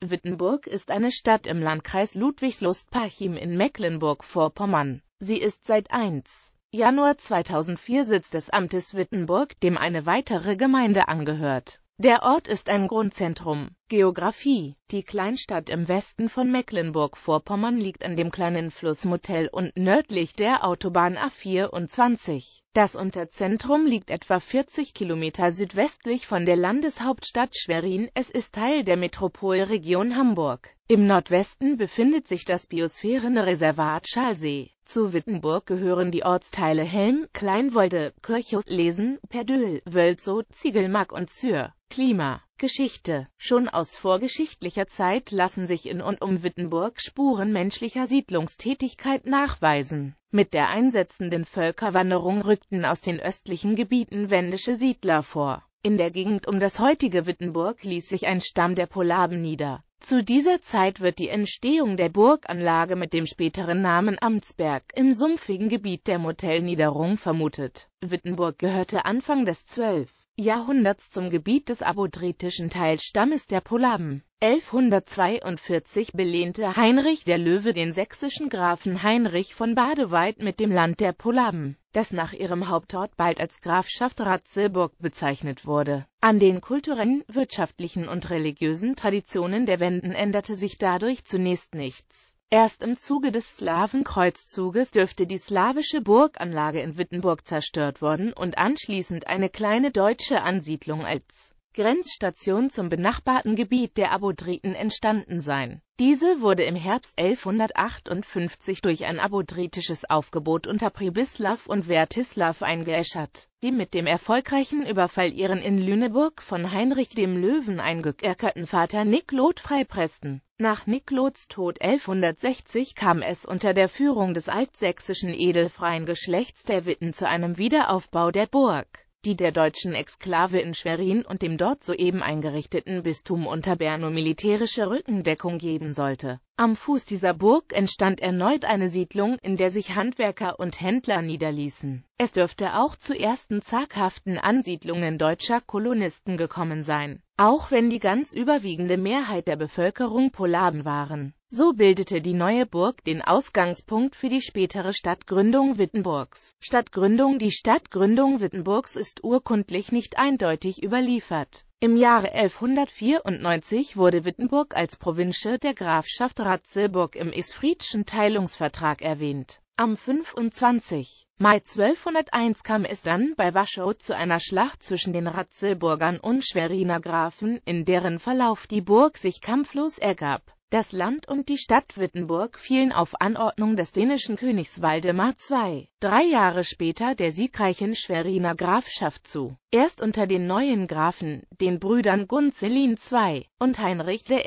Wittenburg ist eine Stadt im Landkreis Ludwigslust-Parchim in Mecklenburg-Vorpommern. Sie ist seit 1. Januar 2004 Sitz des Amtes Wittenburg, dem eine weitere Gemeinde angehört der Ort ist ein Grundzentrum. Geografie Die Kleinstadt im Westen von Mecklenburg-Vorpommern liegt an dem kleinen Fluss Mottel und nördlich der Autobahn A24. Das Unterzentrum liegt etwa 40 Kilometer südwestlich von der Landeshauptstadt Schwerin. Es ist Teil der Metropolregion Hamburg. Im Nordwesten befindet sich das Biosphärenreservat Schalsee. Zu Wittenburg gehören die Ortsteile Helm, Kleinwolde, Kirchhof, Lesen, Perdöhl, Wölzow, Ziegelmark und Zür. Klima, Geschichte. Schon aus vorgeschichtlicher Zeit lassen sich in und um Wittenburg Spuren menschlicher Siedlungstätigkeit nachweisen. Mit der einsetzenden Völkerwanderung rückten aus den östlichen Gebieten wendische Siedler vor. In der Gegend um das heutige Wittenburg ließ sich ein Stamm der Polaben nieder. Zu dieser Zeit wird die Entstehung der Burganlage mit dem späteren Namen Amtsberg im sumpfigen Gebiet der Motellniederung vermutet. Wittenburg gehörte Anfang des 12. Jahrhunderts zum Gebiet des abodritischen Teilstammes der Polaben. 1142 belehnte Heinrich der Löwe den sächsischen Grafen Heinrich von Badeweit mit dem Land der Polaben, das nach ihrem Hauptort bald als Grafschaft Ratzelburg bezeichnet wurde. An den kulturellen, wirtschaftlichen und religiösen Traditionen der Wenden änderte sich dadurch zunächst nichts Erst im Zuge des Slawenkreuzzuges dürfte die slawische Burganlage in Wittenburg zerstört worden und anschließend eine kleine deutsche Ansiedlung als Grenzstation zum benachbarten Gebiet der Abodriten entstanden sein. Diese wurde im Herbst 1158 durch ein abodritisches Aufgebot unter Pribislav und Wertislav eingeäschert, die mit dem erfolgreichen Überfall ihren in Lüneburg von Heinrich dem Löwen eingekerkerten Vater Nick Niklot freipressten nach Niklots Tod 1160 kam es unter der Führung des altsächsischen edelfreien Geschlechts der Witten zu einem Wiederaufbau der Burg die der deutschen Exklave in Schwerin und dem dort soeben eingerichteten Bistum Unterberno militärische Rückendeckung geben sollte. Am Fuß dieser Burg entstand erneut eine Siedlung, in der sich Handwerker und Händler niederließen. Es dürfte auch zu ersten zaghaften Ansiedlungen deutscher Kolonisten gekommen sein, auch wenn die ganz überwiegende Mehrheit der Bevölkerung Polaben waren so bildete die neue Burg den Ausgangspunkt für die spätere Stadtgründung Wittenburgs. Stadtgründung Die Stadtgründung Wittenburgs ist urkundlich nicht eindeutig überliefert. Im Jahre 1194 wurde Wittenburg als Provinzsche der Grafschaft Ratzelburg im Isfriedschen Teilungsvertrag erwähnt. Am 25. Mai 1201 kam es dann bei Waschow zu einer Schlacht zwischen den Ratzelburgern und Schweriner Grafen, in deren Verlauf die Burg sich kampflos ergab. Das Land und die Stadt Wittenburg fielen auf Anordnung des dänischen Königs Waldemar II drei Jahre später der siegreichen Schweriner Grafschaft zu. Erst unter den neuen Grafen, den Brüdern Gunzelin II und Heinrich I.,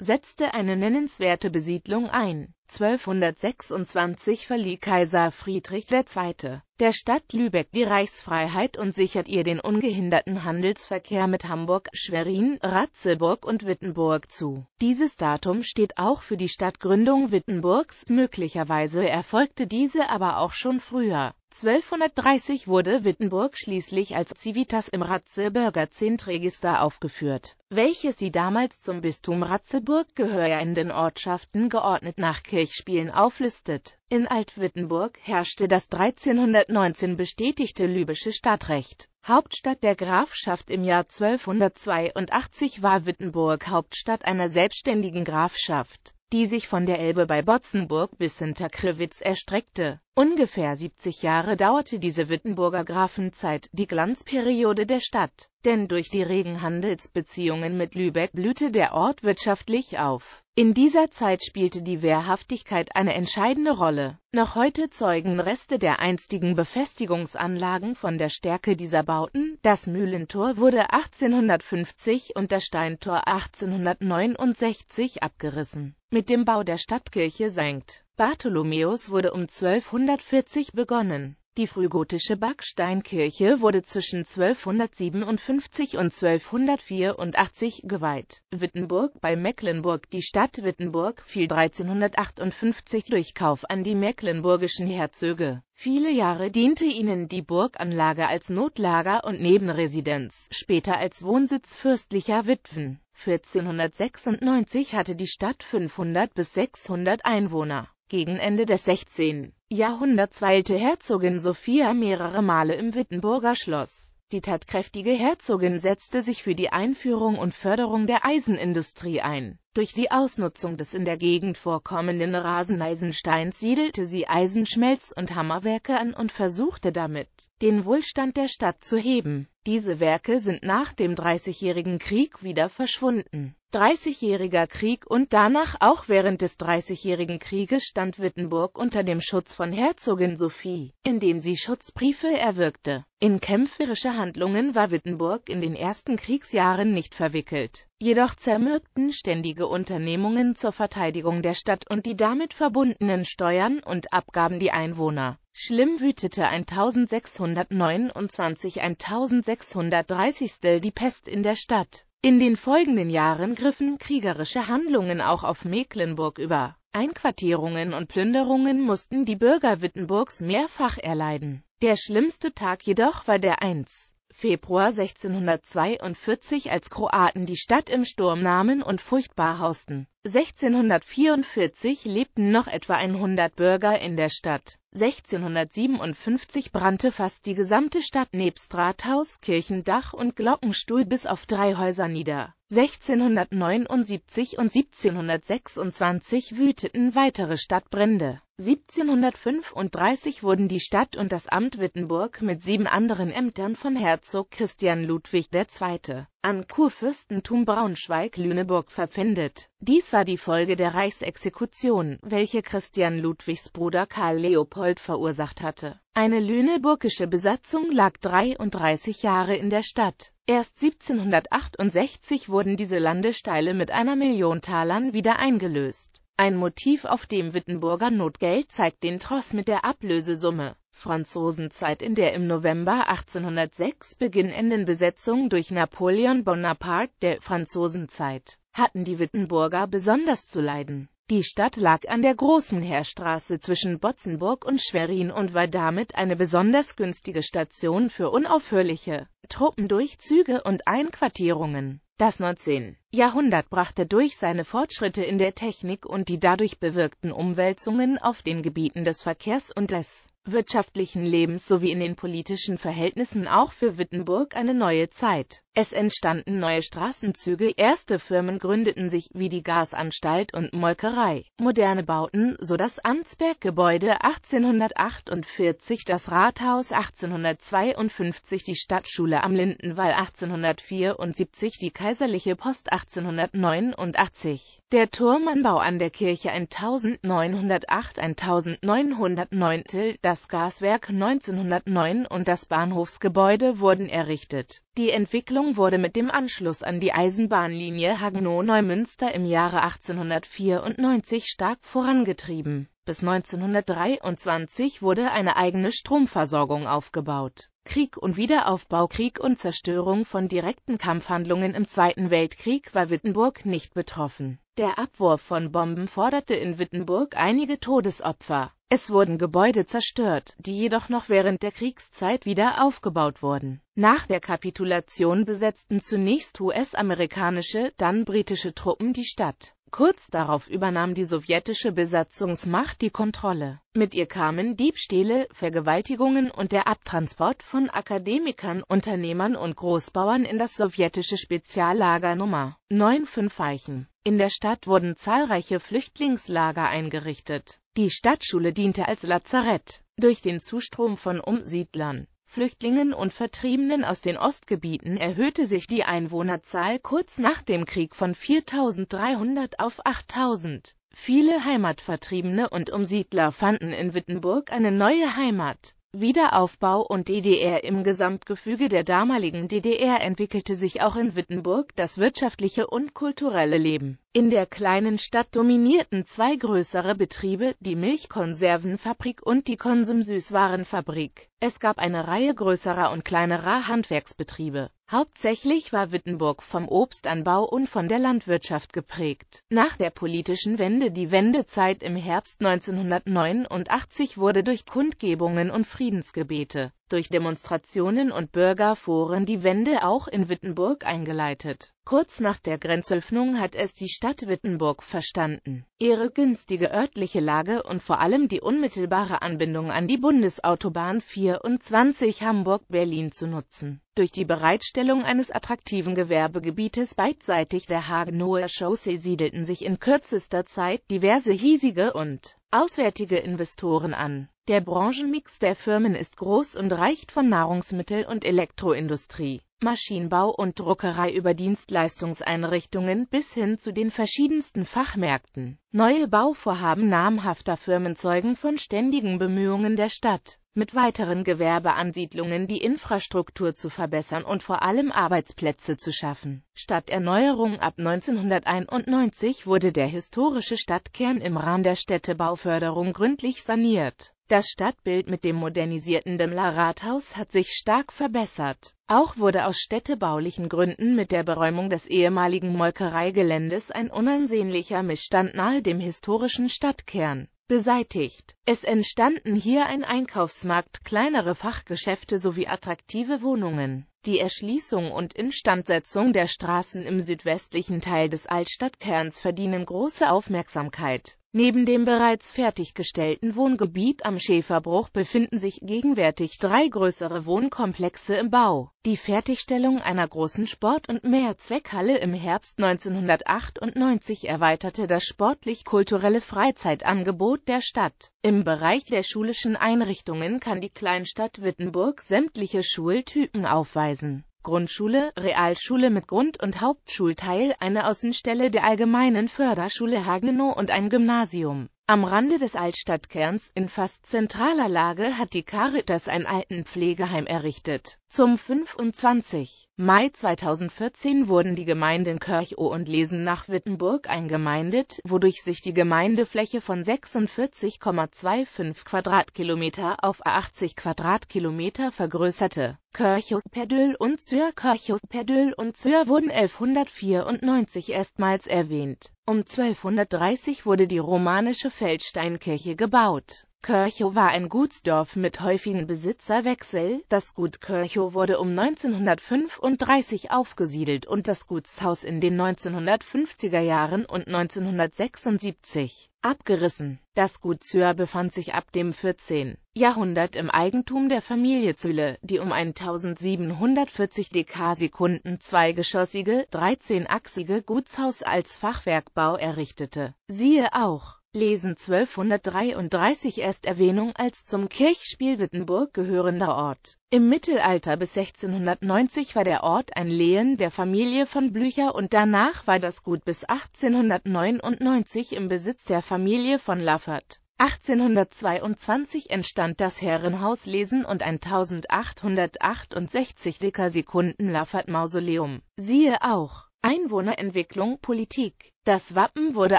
setzte eine nennenswerte Besiedlung ein 1226 verlieh Kaiser Friedrich II. der Stadt Lübeck die Reichsfreiheit und sichert ihr den ungehinderten Handelsverkehr mit Hamburg, Schwerin, Ratzeburg und Wittenburg zu. Dieses Datum steht auch für die Stadtgründung Wittenburgs, möglicherweise erfolgte diese aber auch schon früher 1230 wurde Wittenburg schließlich als Civitas im Ratzeburger Zentregister aufgeführt, welches die damals zum Bistum Ratzeburg gehörenden Ortschaften geordnet nach Kirchspielen auflistet. In Altwittenburg herrschte das 1319 bestätigte lübische Stadtrecht. Hauptstadt der Grafschaft im Jahr 1282 war Wittenburg Hauptstadt einer selbstständigen Grafschaft die sich von der Elbe bei Botzenburg bis hinter Hinterkrewitz erstreckte Ungefähr 70 Jahre dauerte diese Wittenburger Grafenzeit, die Glanzperiode der Stadt, denn durch die regen Handelsbeziehungen mit Lübeck blühte der Ort wirtschaftlich auf. In dieser Zeit spielte die Wehrhaftigkeit eine entscheidende Rolle. Noch heute zeugen Reste der einstigen Befestigungsanlagen von der Stärke dieser Bauten. Das Mühlentor wurde 1850 und das Steintor 1869 abgerissen. Mit dem Bau der Stadtkirche senkt Bartholomäus wurde um 1240 begonnen. Die frühgotische Backsteinkirche wurde zwischen 1257 und 1284 geweiht. Wittenburg bei Mecklenburg Die Stadt Wittenburg fiel 1358 durch Kauf an die mecklenburgischen Herzöge. Viele Jahre diente ihnen die Burganlage als Notlager und Nebenresidenz, später als Wohnsitz fürstlicher Witwen. 1496 hatte die Stadt 500 bis 600 Einwohner. Gegen Ende des 16. Jahrhunderts weilte Herzogin Sophia mehrere Male im Wittenburger Schloss. Die tatkräftige Herzogin setzte sich für die Einführung und Förderung der Eisenindustrie ein. Durch die Ausnutzung des in der Gegend vorkommenden Raseneisensteins siedelte sie Eisenschmelz- und Hammerwerke an und versuchte damit, den Wohlstand der Stadt zu heben. Diese Werke sind nach dem Dreißigjährigen Krieg wieder verschwunden. Dreißigjähriger Krieg und danach auch während des Dreißigjährigen Krieges stand Wittenburg unter dem Schutz von Herzogin Sophie, indem sie Schutzbriefe erwirkte. In kämpferische Handlungen war Wittenburg in den ersten Kriegsjahren nicht verwickelt jedoch zermürbten ständige Unternehmungen zur Verteidigung der Stadt und die damit verbundenen Steuern und Abgaben die Einwohner. Schlimm wütete 1629-1630 die Pest in der Stadt. In den folgenden Jahren griffen kriegerische Handlungen auch auf Mecklenburg über. Einquartierungen und Plünderungen mussten die Bürger Wittenburgs mehrfach erleiden. Der schlimmste Tag jedoch war der 1. Februar 1642 als Kroaten die Stadt im Sturm nahmen und furchtbar hausten 1644 lebten noch etwa 100 Bürger in der Stadt. 1657 brannte fast die gesamte Stadt nebst Rathaus, Kirchendach und Glockenstuhl bis auf drei Häuser nieder. 1679 und 1726 wüteten weitere Stadtbrände. 1735 wurden die Stadt und das Amt Wittenburg mit sieben anderen Ämtern von Herzog Christian Ludwig II. an Kurfürstentum Braunschweig-Lüneburg verpfändet. Dies war die Folge der Reichsexekution, welche Christian Ludwigs Bruder Karl Leopold verursacht hatte. Eine lüneburgische Besatzung lag 33 Jahre in der Stadt. Erst 1768 wurden diese Landesteile mit einer Million Talern wieder eingelöst. Ein Motiv auf dem Wittenburger Notgeld zeigt den Tross mit der Ablösesumme. Franzosenzeit, in der im November 1806 beginnenden Besetzung durch Napoleon Bonaparte der Franzosenzeit, hatten die Wittenburger besonders zu leiden. Die Stadt lag an der großen Heerstraße zwischen Botzenburg und Schwerin und war damit eine besonders günstige Station für unaufhörliche Truppendurchzüge und Einquartierungen. Das 19. Jahrhundert brachte durch seine Fortschritte in der Technik und die dadurch bewirkten Umwälzungen auf den Gebieten des Verkehrs und des wirtschaftlichen Lebens sowie in den politischen Verhältnissen auch für Wittenburg eine neue Zeit. Es entstanden neue Straßenzüge, erste Firmen gründeten sich, wie die Gasanstalt und Molkerei, moderne Bauten, so das Amtsberggebäude 1848, das Rathaus 1852, die Stadtschule am Lindenwall 1874, die Kaiserliche Post 1889, der Turmanbau an der Kirche 1908, 1909, das das Gaswerk 1909 und das Bahnhofsgebäude wurden errichtet. Die Entwicklung wurde mit dem Anschluss an die Eisenbahnlinie Hagenow-Neumünster im Jahre 1894 stark vorangetrieben. Bis 1923 wurde eine eigene Stromversorgung aufgebaut. Krieg und Wiederaufbau Krieg und Zerstörung von direkten Kampfhandlungen im Zweiten Weltkrieg war Wittenburg nicht betroffen. Der Abwurf von Bomben forderte in Wittenburg einige Todesopfer. Es wurden Gebäude zerstört, die jedoch noch während der Kriegszeit wieder aufgebaut wurden. Nach der Kapitulation besetzten zunächst US-amerikanische, dann britische Truppen die Stadt. Kurz darauf übernahm die sowjetische Besatzungsmacht die Kontrolle. Mit ihr kamen Diebstähle, Vergewaltigungen und der Abtransport von Akademikern, Unternehmern und Großbauern in das sowjetische Speziallager Nummer 95 Weichen. In der Stadt wurden zahlreiche Flüchtlingslager eingerichtet. Die Stadtschule diente als Lazarett. Durch den Zustrom von Umsiedlern, Flüchtlingen und Vertriebenen aus den Ostgebieten erhöhte sich die Einwohnerzahl kurz nach dem Krieg von 4.300 auf 8.000. Viele Heimatvertriebene und Umsiedler fanden in Wittenburg eine neue Heimat. Wiederaufbau und DDR Im Gesamtgefüge der damaligen DDR entwickelte sich auch in Wittenburg das wirtschaftliche und kulturelle Leben. In der kleinen Stadt dominierten zwei größere Betriebe, die Milchkonservenfabrik und die Konsumsüßwarenfabrik. Es gab eine Reihe größerer und kleinerer Handwerksbetriebe. Hauptsächlich war Wittenburg vom Obstanbau und von der Landwirtschaft geprägt. Nach der politischen Wende die Wendezeit im Herbst 1989 wurde durch Kundgebungen und Friedensgebete durch Demonstrationen und Bürgerforen die Wende auch in Wittenburg eingeleitet. Kurz nach der Grenzöffnung hat es die Stadt Wittenburg verstanden. Ihre günstige örtliche Lage und vor allem die unmittelbare Anbindung an die Bundesautobahn 24 Hamburg-Berlin zu nutzen. Durch die Bereitstellung eines attraktiven Gewerbegebietes beidseitig der Hagenoer Chaussee siedelten sich in kürzester Zeit diverse hiesige und auswärtige Investoren an. Der Branchenmix der Firmen ist groß und reicht von Nahrungsmittel- und Elektroindustrie, Maschinenbau und Druckerei über Dienstleistungseinrichtungen bis hin zu den verschiedensten Fachmärkten. Neue Bauvorhaben namhafter Firmen zeugen von ständigen Bemühungen der Stadt, mit weiteren Gewerbeansiedlungen die Infrastruktur zu verbessern und vor allem Arbeitsplätze zu schaffen. Stadterneuerung ab 1991 wurde der historische Stadtkern im Rahmen der Städtebauförderung gründlich saniert. Das Stadtbild mit dem modernisierten Demmler Rathaus hat sich stark verbessert. Auch wurde aus städtebaulichen Gründen mit der Beräumung des ehemaligen Molkereigeländes ein unansehnlicher Missstand nahe dem historischen Stadtkern beseitigt. Es entstanden hier ein Einkaufsmarkt, kleinere Fachgeschäfte sowie attraktive Wohnungen. Die Erschließung und Instandsetzung der Straßen im südwestlichen Teil des Altstadtkerns verdienen große Aufmerksamkeit. Neben dem bereits fertiggestellten Wohngebiet am Schäferbruch befinden sich gegenwärtig drei größere Wohnkomplexe im Bau. Die Fertigstellung einer großen Sport- und Mehrzweckhalle im Herbst 1998 erweiterte das sportlich-kulturelle Freizeitangebot der Stadt. Im Bereich der schulischen Einrichtungen kann die Kleinstadt Wittenburg sämtliche Schultypen aufweisen aufweisen. Grundschule, Realschule mit Grund- und Hauptschulteil, eine Außenstelle der allgemeinen Förderschule Hagenow und ein Gymnasium. Am Rande des Altstadtkerns in fast zentraler Lage hat die Caritas ein Altenpflegeheim errichtet. Zum 25. Mai 2014 wurden die Gemeinden Kirchow und Lesen nach Wittenburg eingemeindet, wodurch sich die Gemeindefläche von 46,25 Quadratkilometer auf 80 Quadratkilometer vergrößerte. Kirchhosperdül und Zür Kirchhosperdül und Zür wurden 1194 erstmals erwähnt. Um 1230 wurde die romanische Feldsteinkirche gebaut Kirchow war ein Gutsdorf mit häufigen Besitzerwechsel. Das Gut Kirchow wurde um 1935 aufgesiedelt und das Gutshaus in den 1950er Jahren und 1976 abgerissen. Das Gut Zür befand sich ab dem 14. Jahrhundert im Eigentum der Familie Zühle, die um 1740 Dekarsekunden zweigeschossige, 13-achsige Gutshaus als Fachwerkbau errichtete. Siehe auch lesen 1233 Ersterwähnung als zum Kirchspiel Wittenburg gehörender Ort. Im Mittelalter bis 1690 war der Ort ein Lehen der Familie von Blücher und danach war das Gut bis 1899 im Besitz der Familie von Laffert. 1822 entstand das Herrenhaus Lesen und ein 1868 Dicker Sekunden Laffert Mausoleum. Siehe auch Einwohnerentwicklung Politik Das Wappen wurde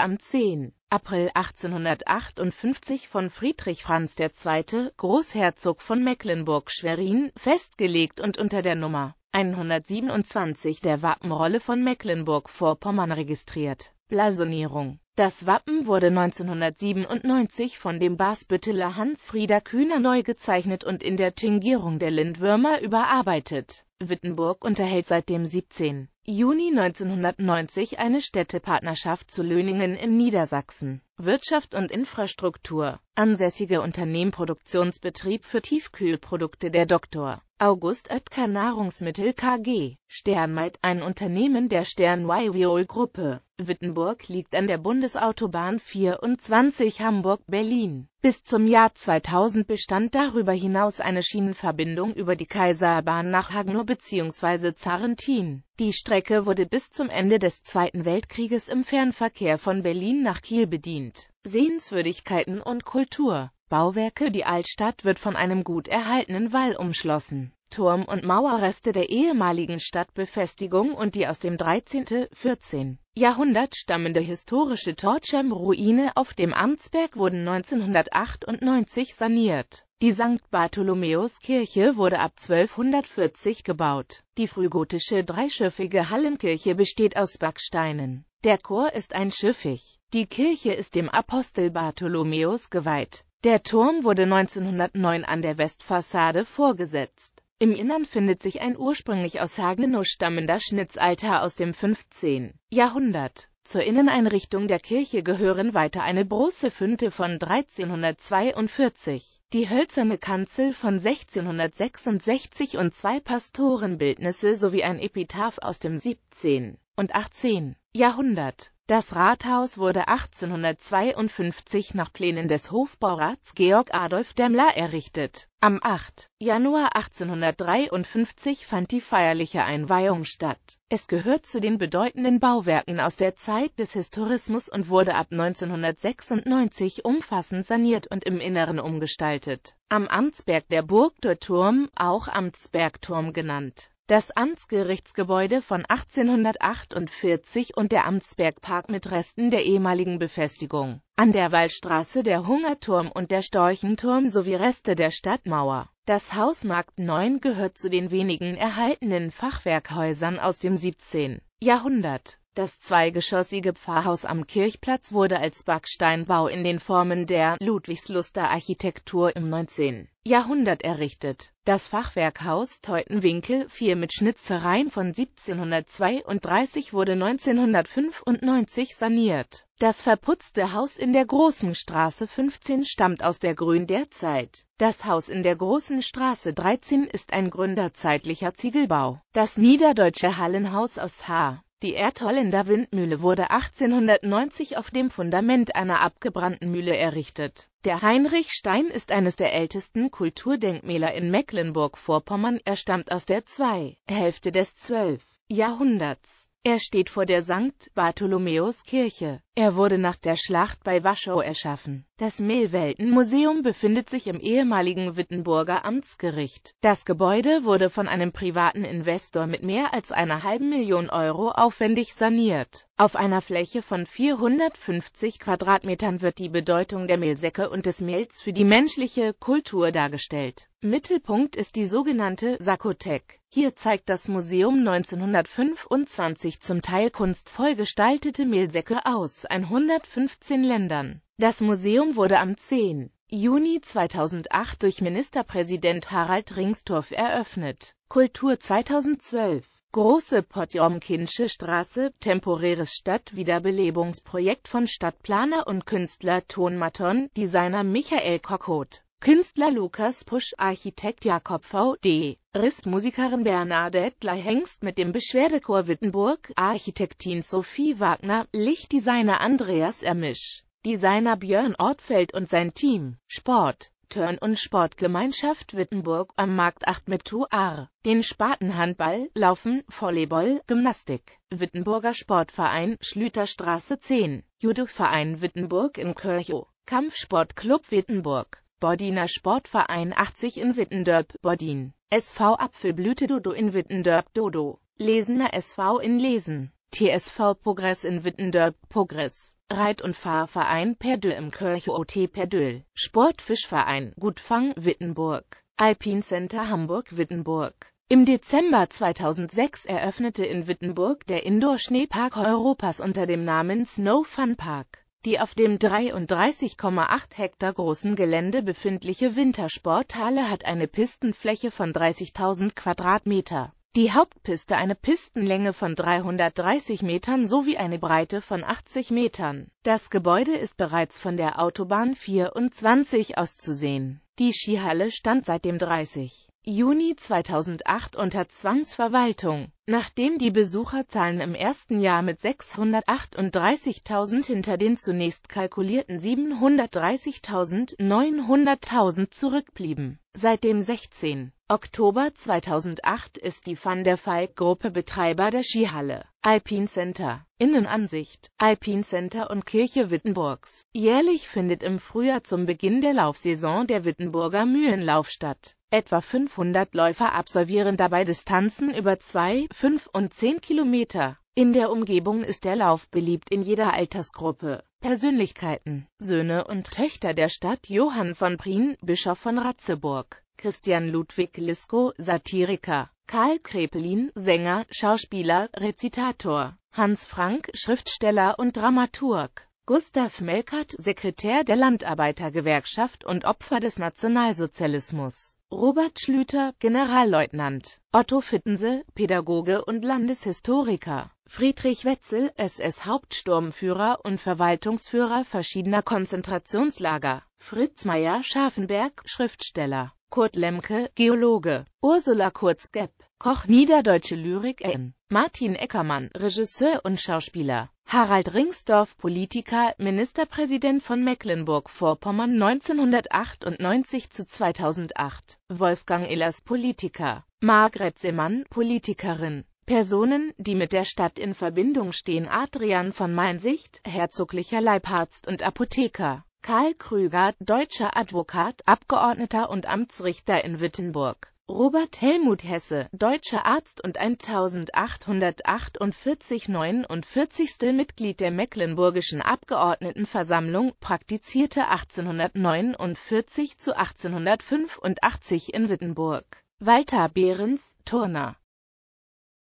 am 10. April 1858 von Friedrich Franz II., Großherzog von Mecklenburg-Schwerin, festgelegt und unter der Nummer 127 der Wappenrolle von Mecklenburg-Vorpommern registriert. Blasonierung das Wappen wurde 1997 von dem Basbütteler Hans-Frieder Kühner neu gezeichnet und in der Tingierung der Lindwürmer überarbeitet Wittenburg unterhält seit dem 17. Juni 1990 eine Städtepartnerschaft zu Löningen in Niedersachsen. Wirtschaft und Infrastruktur. Ansässige Unternehmen Produktionsbetrieb für Tiefkühlprodukte der Dr. August Oetker Nahrungsmittel KG, Sternmeit, ein Unternehmen der Stern Viol Gruppe. Wittenburg liegt an der Bundesautobahn 24 Hamburg-Berlin. Bis zum Jahr 2000 bestand darüber hinaus eine Schienenverbindung über die Kaiserbahn nach Hagno bzw. Zarentin. Die Strecke wurde bis zum Ende des Zweiten Weltkrieges im Fernverkehr von Berlin nach Kiel bedient. Sehenswürdigkeiten und Kultur Bauwerke Die Altstadt wird von einem gut erhaltenen Wall umschlossen. Turm und Mauerreste der ehemaligen Stadtbefestigung und die aus dem 13. 14. Jahrhundert stammende historische Torchem-Ruine auf dem Amtsberg wurden 1998 saniert. Die St. Bartholomäus-Kirche wurde ab 1240 gebaut. Die frühgotische dreischiffige Hallenkirche besteht aus Backsteinen. Der Chor ist einschiffig. Die Kirche ist dem Apostel Bartholomäus geweiht. Der Turm wurde 1909 an der Westfassade vorgesetzt. Im Innern findet sich ein ursprünglich aus Hagenow stammender Schnitzaltar aus dem 15. Jahrhundert. Zur Inneneinrichtung der Kirche gehören weiter eine große Fünte von 1342, die hölzerne Kanzel von 1666 und zwei Pastorenbildnisse sowie ein Epitaph aus dem 17. und 18. Jahrhundert. Das Rathaus wurde 1852 nach Plänen des Hofbaurats Georg Adolf Demmler errichtet. Am 8. Januar 1853 fand die feierliche Einweihung statt. Es gehört zu den bedeutenden Bauwerken aus der Zeit des Historismus und wurde ab 1996 umfassend saniert und im Inneren umgestaltet. Am Amtsberg der Burg der Turm, auch Amtsbergturm genannt. Das Amtsgerichtsgebäude von 1848 und der Amtsbergpark mit Resten der ehemaligen Befestigung. An der Wallstraße der Hungerturm und der Storchenturm sowie Reste der Stadtmauer. Das Haus Markt 9 gehört zu den wenigen erhaltenen Fachwerkhäusern aus dem 17. Jahrhundert das zweigeschossige Pfarrhaus am Kirchplatz wurde als Backsteinbau in den Formen der Ludwigsluster Architektur im 19. Jahrhundert errichtet. Das Fachwerkhaus Teutenwinkel 4 mit Schnitzereien von 1732 wurde 1995 saniert. Das verputzte Haus in der Großen Straße 15 stammt aus der Grün der Zeit. Das Haus in der Großen Straße 13 ist ein gründerzeitlicher Ziegelbau. Das niederdeutsche Hallenhaus aus H. Die Erdholländer Windmühle wurde 1890 auf dem Fundament einer abgebrannten Mühle errichtet. Der Heinrichstein ist eines der ältesten Kulturdenkmäler in Mecklenburg-Vorpommern. Er stammt aus der 2. Hälfte des 12. Jahrhunderts. Er steht vor der St. Bartholomäuskirche. Er wurde nach der Schlacht bei Waschau erschaffen das Mehlweltenmuseum befindet sich im ehemaligen Wittenburger Amtsgericht. Das Gebäude wurde von einem privaten Investor mit mehr als einer halben Million Euro aufwendig saniert. Auf einer Fläche von 450 Quadratmetern wird die Bedeutung der Mehlsäcke und des Mehls für die menschliche Kultur dargestellt. Mittelpunkt ist die sogenannte Sakothek. Hier zeigt das Museum 1925 zum Teil kunstvoll gestaltete Mehlsäcke aus 115 Ländern. Das Museum wurde am 10. Juni 2008 durch Ministerpräsident Harald Ringstorff eröffnet. Kultur 2012 Große Potjomkinsche Straße, temporäres Stadtwiederbelebungsprojekt von Stadtplaner und Künstler Ton Maton, Designer Michael Kokot, Künstler Lukas Pusch, Architekt Jakob V.D., Ristmusikerin Bernadette Leihengst mit dem Beschwerdechor Wittenburg, Architektin Sophie Wagner, Lichtdesigner Andreas Ermisch. Designer Björn Ortfeld und sein Team, Sport, Turn- und Sportgemeinschaft Wittenburg am Markt 8 mit 2R, den Spatenhandball, Laufen, Volleyball, Gymnastik, Wittenburger Sportverein Schlüterstraße 10, judo Wittenburg in Kirchow, Kampfsportclub Wittenburg, Bordiner Sportverein 80 in Wittendörp, Bordin, SV Apfelblüte Dodo in Wittendörp Dodo, Lesener SV in Lesen, TSV Progress in Wittendörp Progress. Reit- und Fahrverein Perdül im Kirche-OT Perdül, Sportfischverein Gutfang Wittenburg, Alpine Center Hamburg-Wittenburg. Im Dezember 2006 eröffnete in Wittenburg der Indoor-Schneepark Europas unter dem Namen Snow Fun Park. Die auf dem 33,8 Hektar großen Gelände befindliche Wintersporthalle hat eine Pistenfläche von 30.000 Quadratmeter die Hauptpiste eine Pistenlänge von 330 Metern sowie eine Breite von 80 Metern. Das Gebäude ist bereits von der Autobahn 24 auszusehen. Die Skihalle stand seit dem 30. Juni 2008 unter Zwangsverwaltung. Nachdem die Besucherzahlen im ersten Jahr mit 638.000 hinter den zunächst kalkulierten 730.000 900.000 zurückblieben. Seit dem 16. Oktober 2008 ist die Van der Falk gruppe Betreiber der Skihalle, Alpine Center, Innenansicht, Alpine Center und Kirche Wittenburgs. Jährlich findet im Frühjahr zum Beginn der Laufsaison der Wittenburger Mühlenlauf statt. Etwa 500 Läufer absolvieren dabei Distanzen über zwei, 5 und 10 Kilometer. In der Umgebung ist der Lauf beliebt in jeder Altersgruppe. Persönlichkeiten Söhne und Töchter der Stadt Johann von Prien, Bischof von Ratzeburg, Christian Ludwig Lisko, Satiriker, Karl Krepelin, Sänger, Schauspieler, Rezitator, Hans Frank, Schriftsteller und Dramaturg, Gustav Melkert, Sekretär der Landarbeitergewerkschaft und Opfer des Nationalsozialismus. Robert Schlüter, Generalleutnant, Otto Fittense, Pädagoge und Landeshistoriker, Friedrich Wetzel, SS-Hauptsturmführer und Verwaltungsführer verschiedener Konzentrationslager, Fritz Meyer Scharfenberg, Schriftsteller, Kurt Lemke, Geologe, Ursula Kurz-Gepp, Koch Niederdeutsche Lyrik N. Martin Eckermann, Regisseur und Schauspieler. Harald Ringsdorf, Politiker, Ministerpräsident von Mecklenburg-Vorpommern 1998 zu 2008. Wolfgang Ehlers, Politiker. Margret Semann, Politikerin. Personen, die mit der Stadt in Verbindung stehen Adrian von Mainsicht, herzoglicher Leibarzt und Apotheker. Karl Krüger, deutscher Advokat, Abgeordneter und Amtsrichter in Wittenburg. Robert Helmut Hesse, deutscher Arzt und 1848 49. Mitglied der Mecklenburgischen Abgeordnetenversammlung, praktizierte 1849 zu 1885 in Wittenburg. Walter Behrens, Turner